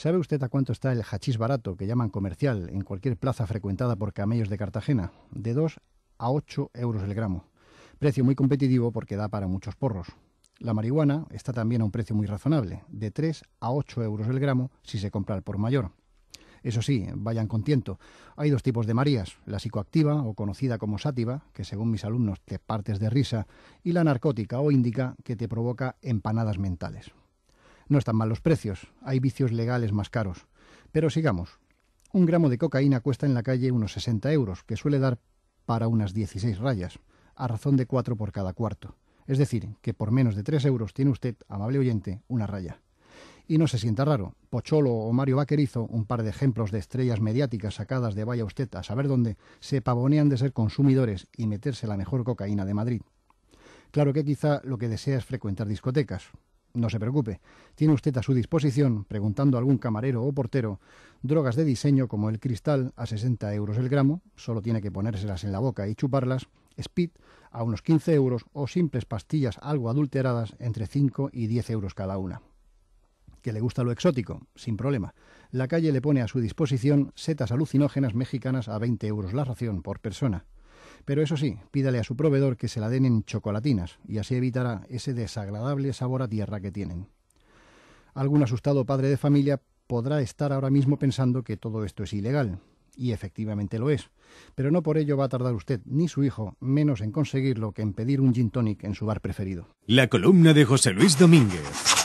¿Sabe usted a cuánto está el hachís barato, que llaman comercial, en cualquier plaza frecuentada por camellos de Cartagena? De 2 a 8 euros el gramo. Precio muy competitivo porque da para muchos porros. La marihuana está también a un precio muy razonable, de 3 a 8 euros el gramo si se compra al por mayor. Eso sí, vayan con tiento. Hay dos tipos de Marías, la psicoactiva o conocida como sátiva, que según mis alumnos te partes de risa, y la narcótica o índica que te provoca empanadas mentales. No están mal los precios, hay vicios legales más caros. Pero sigamos. Un gramo de cocaína cuesta en la calle unos 60 euros, que suele dar para unas 16 rayas, a razón de 4 por cada cuarto. Es decir, que por menos de 3 euros tiene usted, amable oyente, una raya. Y no se sienta raro. Pocholo o Mario Vaquerizo, un par de ejemplos de estrellas mediáticas sacadas de vaya usted a saber dónde, se pavonean de ser consumidores y meterse la mejor cocaína de Madrid. Claro que quizá lo que desea es frecuentar discotecas, no se preocupe, tiene usted a su disposición, preguntando a algún camarero o portero, drogas de diseño como el cristal a 60 euros el gramo, solo tiene que ponérselas en la boca y chuparlas, speed a unos 15 euros o simples pastillas algo adulteradas entre 5 y 10 euros cada una. Que le gusta lo exótico, sin problema. La calle le pone a su disposición setas alucinógenas mexicanas a 20 euros la ración por persona. Pero eso sí, pídale a su proveedor que se la den en chocolatinas y así evitará ese desagradable sabor a tierra que tienen. Algún asustado padre de familia podrá estar ahora mismo pensando que todo esto es ilegal, y efectivamente lo es, pero no por ello va a tardar usted ni su hijo menos en conseguirlo que en pedir un gin tonic en su bar preferido. La columna de José Luis Domínguez.